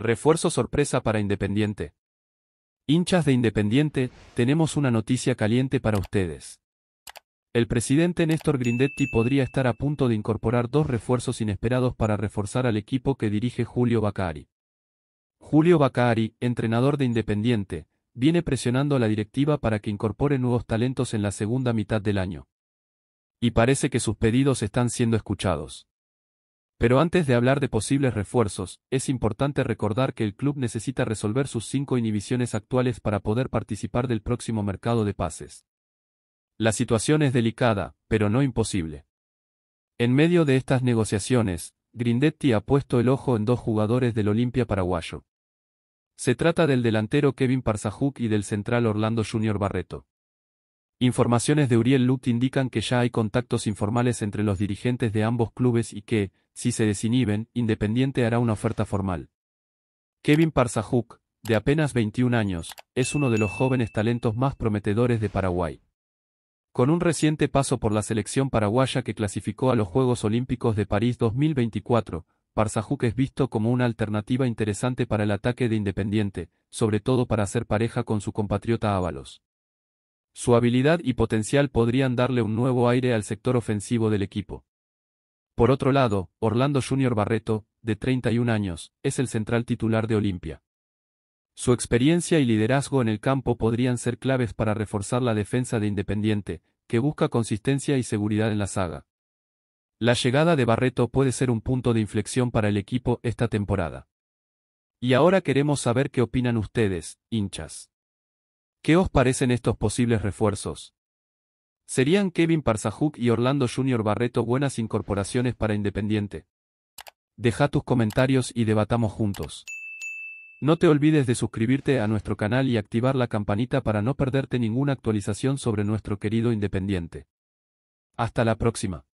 Refuerzo sorpresa para Independiente. Hinchas de Independiente, tenemos una noticia caliente para ustedes. El presidente Néstor Grindetti podría estar a punto de incorporar dos refuerzos inesperados para reforzar al equipo que dirige Julio Bacari. Julio Bacari, entrenador de Independiente, viene presionando a la directiva para que incorpore nuevos talentos en la segunda mitad del año. Y parece que sus pedidos están siendo escuchados. Pero antes de hablar de posibles refuerzos, es importante recordar que el club necesita resolver sus cinco inhibiciones actuales para poder participar del próximo mercado de pases. La situación es delicada, pero no imposible. En medio de estas negociaciones, Grindetti ha puesto el ojo en dos jugadores del Olimpia paraguayo. Se trata del delantero Kevin Parzajuk y del central Orlando Junior Barreto. Informaciones de Uriel Lut indican que ya hay contactos informales entre los dirigentes de ambos clubes y que, si se desinhiben, Independiente hará una oferta formal. Kevin Parsajuk, de apenas 21 años, es uno de los jóvenes talentos más prometedores de Paraguay. Con un reciente paso por la selección paraguaya que clasificó a los Juegos Olímpicos de París 2024, Parzajuk es visto como una alternativa interesante para el ataque de Independiente, sobre todo para hacer pareja con su compatriota Ábalos. Su habilidad y potencial podrían darle un nuevo aire al sector ofensivo del equipo. Por otro lado, Orlando Junior Barreto, de 31 años, es el central titular de Olimpia. Su experiencia y liderazgo en el campo podrían ser claves para reforzar la defensa de Independiente, que busca consistencia y seguridad en la saga. La llegada de Barreto puede ser un punto de inflexión para el equipo esta temporada. Y ahora queremos saber qué opinan ustedes, hinchas. ¿Qué os parecen estos posibles refuerzos? ¿Serían Kevin Parsajuk y Orlando Junior Barreto buenas incorporaciones para Independiente? Deja tus comentarios y debatamos juntos. No te olvides de suscribirte a nuestro canal y activar la campanita para no perderte ninguna actualización sobre nuestro querido Independiente. Hasta la próxima.